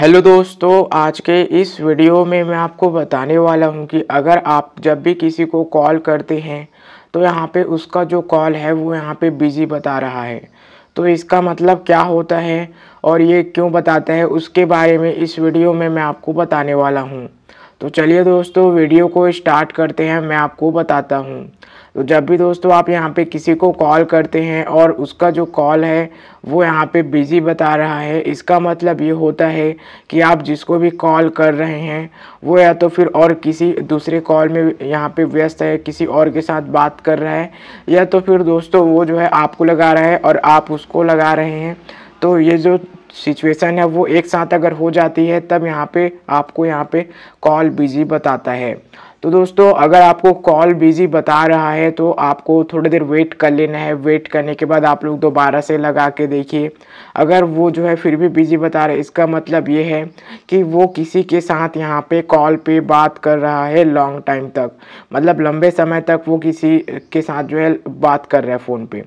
hello दोस्तों आज के इस वीडियो में मैं आपको बताने वाला हूं कि अगर आप जब भी किसी को कॉल करते हैं तो यहां पे उसका जो कॉल है वो यहां पे बिज़ी बता रहा है तो इसका मतलब क्या होता है और ये क्यों बताता है उसके बारे में इस वीडियो में मैं आपको बताने वाला हूं तो चलिए दोस्तों वीडियो को स्टार्ट करते हैं मैं आपको बताता हूँ तो जब भी दोस्तों आप यहाँ पे किसी को कॉल करते हैं और उसका जो कॉल है वो यहाँ पे बिज़ी बता रहा है इसका मतलब ये होता है कि आप जिसको भी कॉल कर रहे हैं वो या तो फिर और किसी दूसरे कॉल में यहाँ पे व्यस्त है किसी और के साथ बात कर रहा है या तो फिर दोस्तों वो जो है आपको लगा रहा है और आप उसको लगा रहे हैं तो ये जो सिचुएशन है वो एक साथ अगर हो जाती है तब यहाँ पे आपको यहाँ पे कॉल बिजी बताता है तो दोस्तों अगर आपको कॉल बिजी बता रहा है तो आपको थोड़ी देर वेट कर लेना है वेट करने के बाद आप लोग दोबारा से लगा के देखिए अगर वो जो है फिर भी बिजी बता रहे इसका मतलब ये है कि वो किसी के साथ यहाँ पे कॉल पे बात कर रहा है लॉन्ग टाइम तक मतलब लंबे समय तक वो किसी के साथ जो है बात कर रहा है फ़ोन पे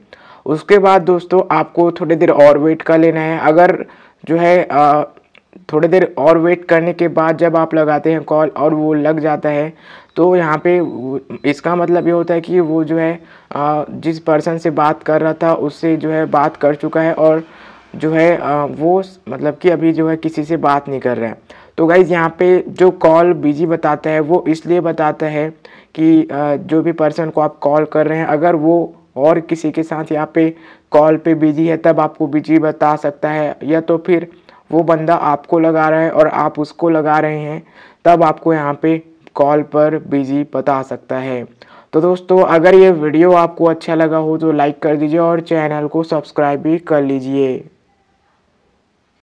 उसके बाद दोस्तों आपको थोड़ी देर और वेट कर लेना है अगर जो है आ, थोड़ी देर और वेट करने के बाद जब आप लगाते हैं कॉल और वो लग जाता है तो यहाँ पे इसका मतलब ये होता है कि वो जो है जिस पर्सन से बात कर रहा था उससे जो है बात कर चुका है और जो है वो मतलब कि अभी जो है किसी से बात नहीं कर रहा है तो गाइज़ यहाँ पे जो कॉल बिजी बताता है वो इसलिए बताता है कि जो भी पर्सन को आप कॉल कर रहे हैं अगर वो और किसी के साथ यहाँ पे कॉल पे बिजी है तब आपको बिजी बता सकता है या तो फिर वो बंदा आपको लगा रहा है और आप उसको लगा रहे हैं तब आपको यहाँ पे कॉल पर बिजी बता सकता है तो दोस्तों अगर ये वीडियो आपको अच्छा लगा हो तो लाइक कर दीजिए और चैनल को सब्सक्राइब भी कर लीजिए